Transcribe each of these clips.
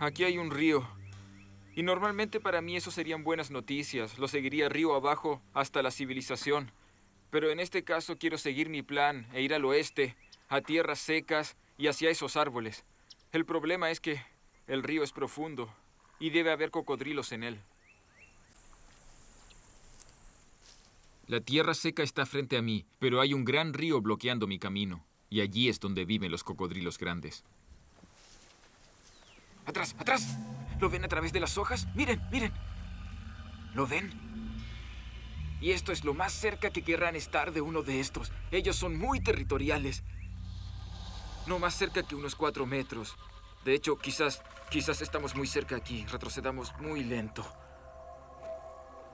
Aquí hay un río. Y normalmente para mí eso serían buenas noticias. Lo seguiría río abajo hasta la civilización. Pero en este caso quiero seguir mi plan e ir al oeste, a tierras secas y hacia esos árboles. El problema es que el río es profundo y debe haber cocodrilos en él. La tierra seca está frente a mí, pero hay un gran río bloqueando mi camino. Y allí es donde viven los cocodrilos grandes atrás, atrás. ¿Lo ven a través de las hojas? Miren, miren. ¿Lo ven? Y esto es lo más cerca que querrán estar de uno de estos. Ellos son muy territoriales. No más cerca que unos cuatro metros. De hecho, quizás, quizás estamos muy cerca aquí. Retrocedamos muy lento.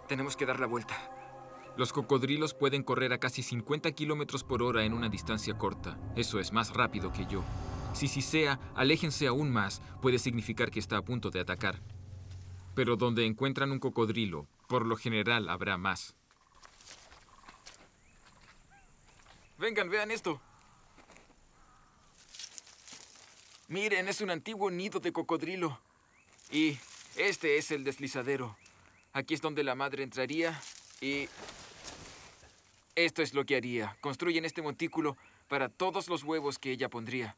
Tenemos que dar la vuelta. Los cocodrilos pueden correr a casi 50 kilómetros por hora en una distancia corta. Eso es más rápido que yo. Si sea, aléjense aún más, puede significar que está a punto de atacar. Pero donde encuentran un cocodrilo, por lo general habrá más. Vengan, vean esto. Miren, es un antiguo nido de cocodrilo. Y este es el deslizadero. Aquí es donde la madre entraría y... Esto es lo que haría. Construyen este montículo para todos los huevos que ella pondría.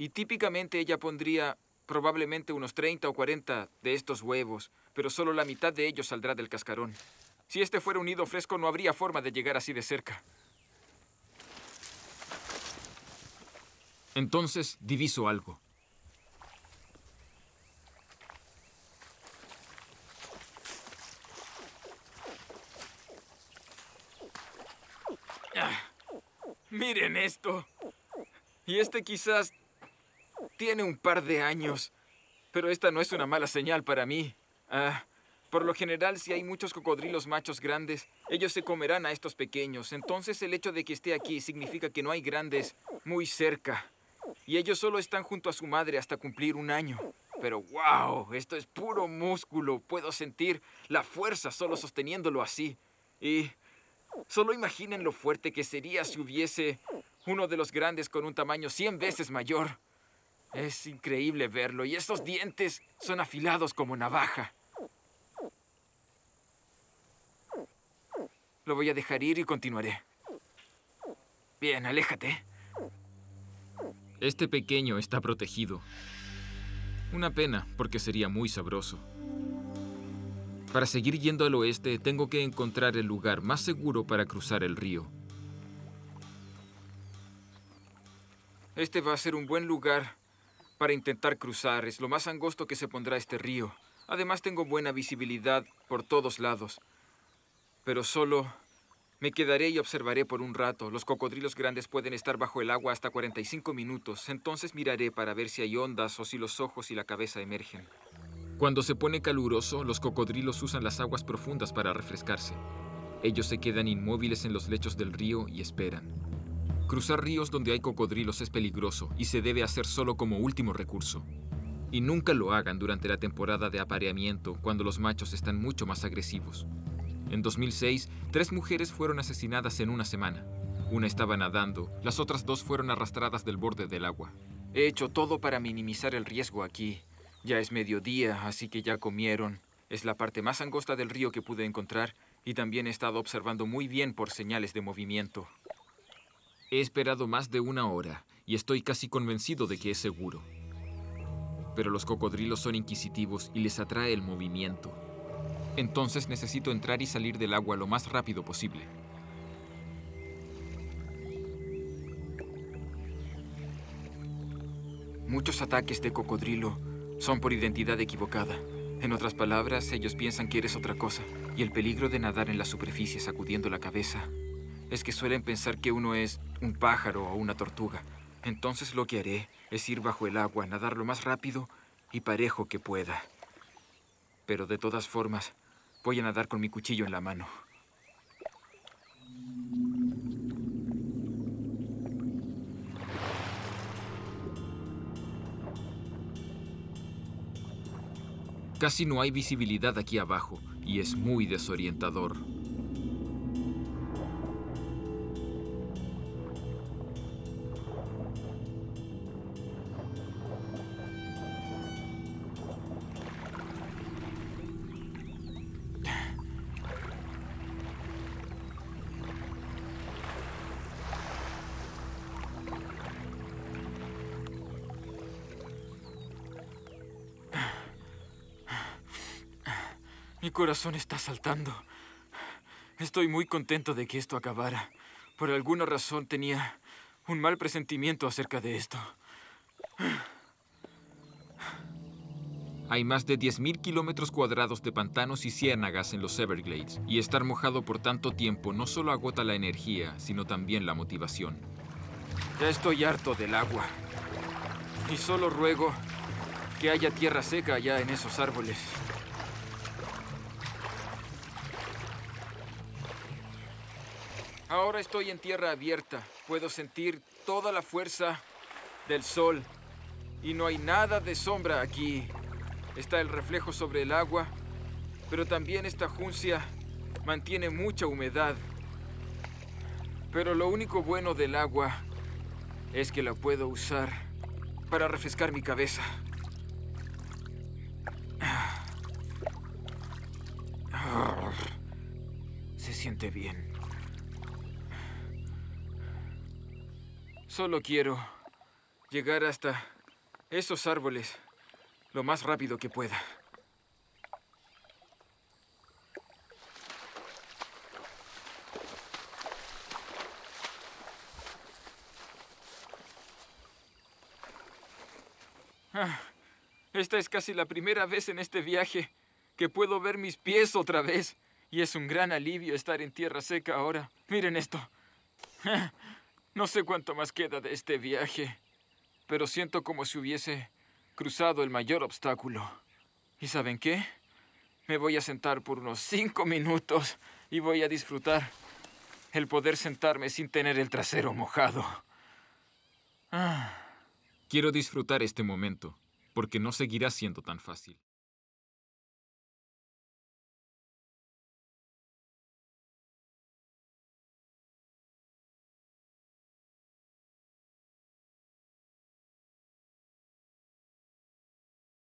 Y típicamente ella pondría probablemente unos 30 o 40 de estos huevos, pero solo la mitad de ellos saldrá del cascarón. Si este fuera un nido fresco, no habría forma de llegar así de cerca. Entonces diviso algo. Ah, ¡Miren esto! Y este quizás tiene un par de años. Pero esta no es una mala señal para mí. Ah, por lo general, si hay muchos cocodrilos machos grandes, ellos se comerán a estos pequeños. Entonces el hecho de que esté aquí significa que no hay grandes muy cerca. Y ellos solo están junto a su madre hasta cumplir un año. Pero wow, esto es puro músculo. Puedo sentir la fuerza solo sosteniéndolo así. Y solo imaginen lo fuerte que sería si hubiese uno de los grandes con un tamaño 100 veces mayor. Es increíble verlo y esos dientes son afilados como navaja. Lo voy a dejar ir y continuaré. Bien, aléjate. Este pequeño está protegido. Una pena, porque sería muy sabroso. Para seguir yendo al oeste, tengo que encontrar el lugar más seguro para cruzar el río. Este va a ser un buen lugar para intentar cruzar. Es lo más angosto que se pondrá este río. Además tengo buena visibilidad por todos lados. Pero solo me quedaré y observaré por un rato. Los cocodrilos grandes pueden estar bajo el agua hasta 45 minutos. Entonces miraré para ver si hay ondas o si los ojos y la cabeza emergen. Cuando se pone caluroso, los cocodrilos usan las aguas profundas para refrescarse. Ellos se quedan inmóviles en los lechos del río y esperan. Cruzar ríos donde hay cocodrilos es peligroso y se debe hacer solo como último recurso. Y nunca lo hagan durante la temporada de apareamiento, cuando los machos están mucho más agresivos. En 2006, tres mujeres fueron asesinadas en una semana. Una estaba nadando, las otras dos fueron arrastradas del borde del agua. He hecho todo para minimizar el riesgo aquí. Ya es mediodía, así que ya comieron. Es la parte más angosta del río que pude encontrar y también he estado observando muy bien por señales de movimiento. He esperado más de una hora y estoy casi convencido de que es seguro. Pero los cocodrilos son inquisitivos y les atrae el movimiento. Entonces necesito entrar y salir del agua lo más rápido posible. Muchos ataques de cocodrilo son por identidad equivocada. En otras palabras, ellos piensan que eres otra cosa, y el peligro de nadar en la superficie sacudiendo la cabeza es que suelen pensar que uno es un pájaro o una tortuga. Entonces lo que haré es ir bajo el agua, nadar lo más rápido y parejo que pueda. Pero de todas formas, voy a nadar con mi cuchillo en la mano. Casi no hay visibilidad aquí abajo y es muy desorientador. Mi corazón está saltando. Estoy muy contento de que esto acabara. Por alguna razón tenía un mal presentimiento acerca de esto. Hay más de 10.000 kilómetros cuadrados de pantanos y ciénagas en los Everglades, y estar mojado por tanto tiempo no solo agota la energía, sino también la motivación. Ya estoy harto del agua. Y solo ruego que haya tierra seca allá en esos árboles. Ahora estoy en tierra abierta. Puedo sentir toda la fuerza del sol. Y no hay nada de sombra aquí. Está el reflejo sobre el agua, pero también esta juncia mantiene mucha humedad. Pero lo único bueno del agua es que la puedo usar para refrescar mi cabeza. Ah. Ah. Se siente bien. Solo quiero llegar hasta esos árboles lo más rápido que pueda. Ah, esta es casi la primera vez en este viaje que puedo ver mis pies otra vez. Y es un gran alivio estar en tierra seca ahora. Miren esto. Ah, no sé cuánto más queda de este viaje, pero siento como si hubiese cruzado el mayor obstáculo. ¿Y saben qué? Me voy a sentar por unos cinco minutos y voy a disfrutar el poder sentarme sin tener el trasero mojado. Ah. Quiero disfrutar este momento, porque no seguirá siendo tan fácil.